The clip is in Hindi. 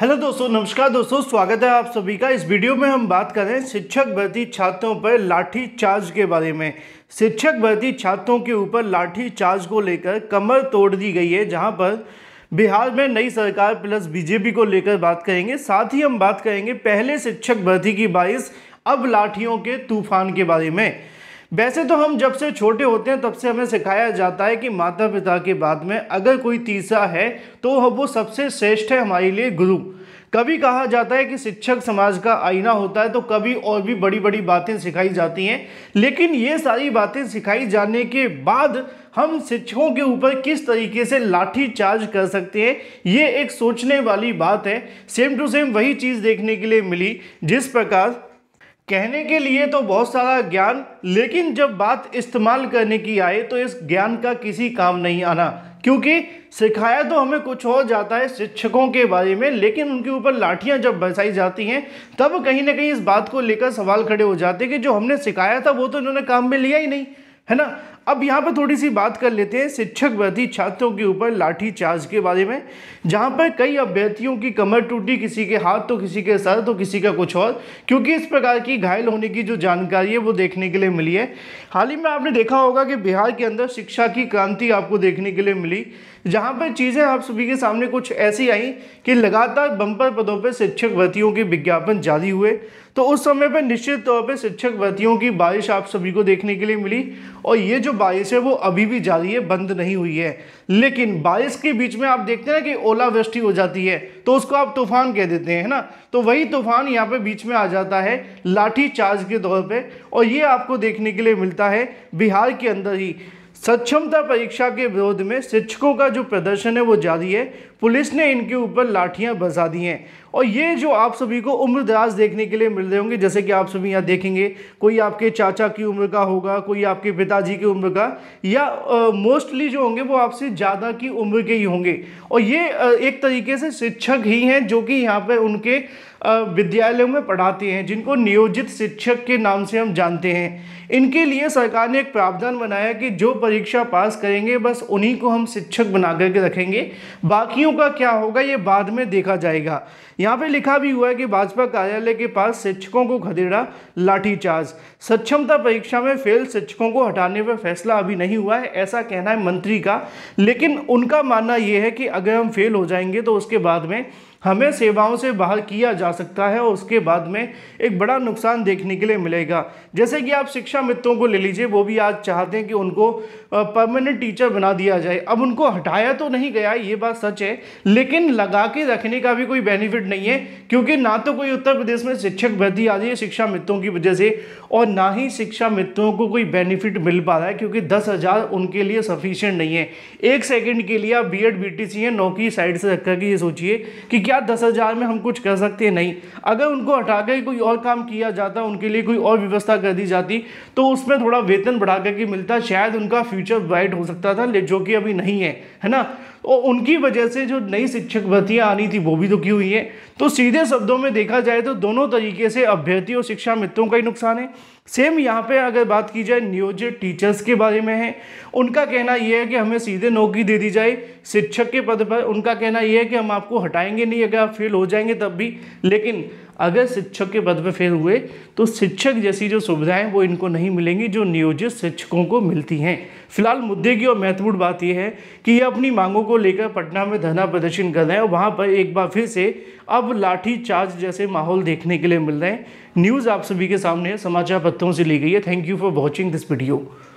हेलो दोस्तों नमस्कार दोस्तों स्वागत है आप सभी का इस वीडियो में हम बात करें शिक्षक भर्ती छात्रों पर लाठी चार्ज के बारे में शिक्षक भर्ती छात्रों के ऊपर लाठी चार्ज को लेकर कमर तोड़ दी गई है जहां पर बिहार में नई सरकार प्लस बीजेपी को लेकर बात करेंगे साथ ही हम बात करेंगे पहले शिक्षक भर्ती की बारिश अब लाठियों के तूफान के बारे में वैसे तो हम जब से छोटे होते हैं तब से हमें सिखाया जाता है कि माता पिता के बाद में अगर कोई तीसरा है तो वो सबसे श्रेष्ठ है हमारे लिए गुरु कभी कहा जाता है कि शिक्षक समाज का आईना होता है तो कभी और भी बड़ी बड़ी बातें सिखाई जाती हैं लेकिन ये सारी बातें सिखाई जाने के बाद हम शिक्षकों के ऊपर किस तरीके से लाठी चार्ज कर सकते हैं ये एक सोचने वाली बात है सेम टू सेम वही चीज़ देखने के लिए मिली जिस प्रकार कहने के लिए तो बहुत सारा ज्ञान लेकिन जब बात इस्तेमाल करने की आए तो इस ज्ञान का किसी काम नहीं आना क्योंकि सिखाया तो हमें कुछ और जाता है शिक्षकों के बारे में लेकिन उनके ऊपर लाठियां जब बरसाई जाती हैं तब कहीं ना कहीं इस बात को लेकर सवाल खड़े हो जाते हैं कि जो हमने सिखाया था वो तो इन्होंने काम में लिया ही नहीं है ना अब यहाँ पर थोड़ी सी बात कर लेते हैं शिक्षक भर्ती छात्रों के ऊपर लाठी चार्ज के बारे में जहाँ पर कई अभ्यर्थियों की कमर टूटी किसी के हाथ तो किसी के सर तो किसी का कुछ और क्योंकि इस प्रकार की घायल होने की जो जानकारी है वो देखने के लिए मिली है हाल ही में आपने देखा होगा कि बिहार के अंदर शिक्षा की क्रांति आपको देखने के लिए मिली जहाँ पर चीज़ें आप सभी के सामने कुछ ऐसी आई कि लगातार बम्पर पदों पर शिक्षक भर्तियों के विज्ञापन जारी हुए तो उस समय पर निश्चित तौर पर शिक्षक भर्तियों की बारिश आप सभी को देखने के लिए मिली और ये जो बारिश है वो अभी भी जारी है बंद नहीं हुई है लेकिन बारिश के बीच में आप देखते हैं कि ओलावृष्टि हो जाती है तो उसको आप तूफान कह देते हैं ना तो वही तूफान यहाँ पे बीच में आ जाता है लाठी चार्ज के तौर पे और ये आपको देखने के लिए मिलता है बिहार के अंदर ही सक्षमता परीक्षा के विरोध में शिक्षकों का जो प्रदर्शन है वो जारी है पुलिस ने इनके ऊपर लाठियां बजा दी हैं और ये जो आप सभी को उम्र दराज देखने के लिए मिल रहे होंगे जैसे कि आप सभी यहाँ देखेंगे कोई आपके चाचा की उम्र का होगा कोई आपके पिताजी की उम्र का या मोस्टली जो होंगे वो आपसे ज़्यादा की उम्र के ही होंगे और ये आ, एक तरीके से शिक्षक ही हैं जो कि यहाँ पर उनके विद्यालयों में पढ़ाते हैं जिनको नियोजित शिक्षक के नाम से हम जानते हैं इनके लिए सरकार ने एक प्रावधान बनाया कि जो परीक्षा पास करेंगे बस उन्हीं को हम शिक्षक बना करके रखेंगे बाकियों का क्या होगा ये बाद में देखा जाएगा यहाँ पे लिखा भी हुआ है कि भाजपा कार्यालय के पास शिक्षकों को खदेड़ा लाठीचार्ज सक्षमता परीक्षा में फेल शिक्षकों को हटाने पर फैसला अभी नहीं हुआ है ऐसा कहना है मंत्री का लेकिन उनका मानना यह है कि अगर हम फेल हो जाएंगे तो उसके बाद में हमें सेवाओं से बाहर किया जा सकता है और उसके बाद में एक बड़ा नुकसान देखने के लिए मिलेगा जैसे कि आप शिक्षा मित्रों को ले लीजिए वो भी आज चाहते हैं कि उनको परमानेंट टीचर बना दिया जाए अब उनको हटाया तो नहीं गया ये बात सच है लेकिन लगा के रखने का भी कोई बेनिफिट नहीं है क्योंकि ना तो कोई उत्तर प्रदेश में शिक्षक भर्ती आ रही है शिक्षा मित्रों की वजह से और ना ही शिक्षा मित्रों को कोई बेनिफिट मिल पा रहा है क्योंकि दस हज़ार उनके लिए सफिशियंट नहीं है एक सेकेंड के लिए आप B Ed B T C या नौकरी साइड से रखकर के ये सोचिए कि क्या क्या दस हज़ार में हम कुछ कर सकते नहीं अगर उनको हटा कर कोई और काम किया जाता उनके लिए कोई और व्यवस्था कर दी जाती तो उसमें थोड़ा वेतन बढ़ा करके मिलता शायद उनका फ्यूचर ब्राइट हो सकता था जो कि अभी नहीं है है ना और उनकी वजह से जो नई शिक्षक भर्तियाँ आनी थी वो भी रुकी तो हुई हैं तो सीधे शब्दों में देखा जाए तो दोनों तरीके से अभ्यर्थी और शिक्षा मित्रों का ही नुकसान है सेम यहाँ पे अगर बात की जाए नियोजित टीचर्स के बारे में है उनका कहना यह है कि हमें सीधे नौकरी दे दी जाए शिक्षक के पद पर उनका कहना यह है कि हम आपको हटाएंगे नहीं अगर आप फेल हो जाएंगे तब भी लेकिन अगर शिक्षक के पद पर फेल हुए तो शिक्षक जैसी जो सुविधाएं वो इनको नहीं मिलेंगी जो नियोजित शिक्षकों को मिलती हैं फिलहाल मुद्दे की और महत्वपूर्ण बात यह है कि ये अपनी मांगों को लेकर पटना में धरना प्रदर्शन कर रहे हैं और वहाँ पर एक बार फिर से अब लाठी चार्ज जैसे माहौल देखने के लिए मिल रहे हैं न्यूज़ आप सभी के सामने समाचार पत्रों से ली गई है thank you for watching this video